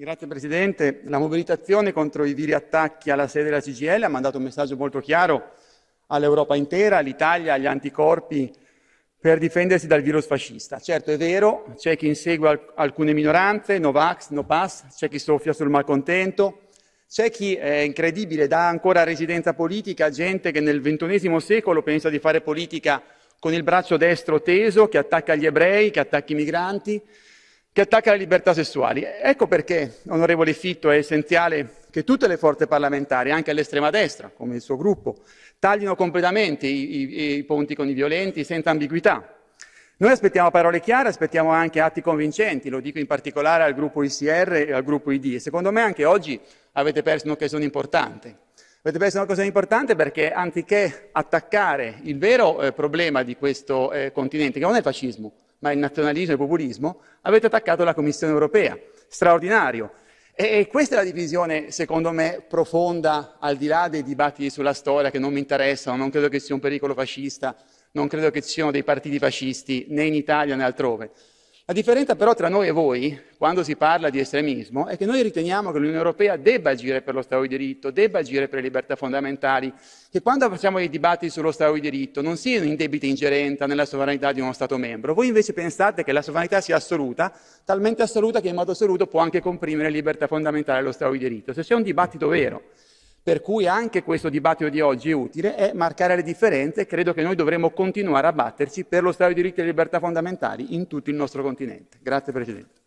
Grazie Presidente. La mobilitazione contro i viri attacchi alla sede della CGL ha mandato un messaggio molto chiaro all'Europa intera, all'Italia, agli anticorpi per difendersi dal virus fascista. Certo è vero, c'è chi insegue alcune minoranze, no vax, no pass, c'è chi soffia sul malcontento, c'è chi, è incredibile, dà ancora residenza politica a gente che nel ventunesimo secolo pensa di fare politica con il braccio destro teso, che attacca gli ebrei, che attacca i migranti, che attacca le libertà sessuali. Ecco perché, onorevole Fitto, è essenziale che tutte le forze parlamentari, anche l'estrema destra, come il suo gruppo, taglino completamente i, i, i ponti con i violenti senza ambiguità. Noi aspettiamo parole chiare, aspettiamo anche atti convincenti, lo dico in particolare al gruppo ICR e al gruppo ID. E secondo me anche oggi avete perso un'occasione importante. Avete pensato a una cosa importante perché anziché attaccare il vero eh, problema di questo eh, continente, che non è il fascismo, ma il nazionalismo e il populismo, avete attaccato la Commissione europea. Straordinario. E, e questa è la divisione, secondo me, profonda, al di là dei dibattiti sulla storia che non mi interessano, non credo che sia un pericolo fascista, non credo che ci siano dei partiti fascisti né in Italia né altrove. La differenza però tra noi e voi, quando si parla di estremismo, è che noi riteniamo che l'Unione Europea debba agire per lo Stato di diritto, debba agire per le libertà fondamentali, che quando facciamo i dibattiti sullo Stato di diritto non sia in debita ingerenza nella sovranità di uno Stato membro. Voi invece pensate che la sovranità sia assoluta, talmente assoluta che in modo assoluto può anche comprimere libertà fondamentali lo Stato di diritto. Se c'è un dibattito vero per cui anche questo dibattito di oggi è utile, è marcare le differenze e credo che noi dovremo continuare a batterci per lo Stato di diritti e libertà fondamentali in tutto il nostro continente. Grazie Presidente.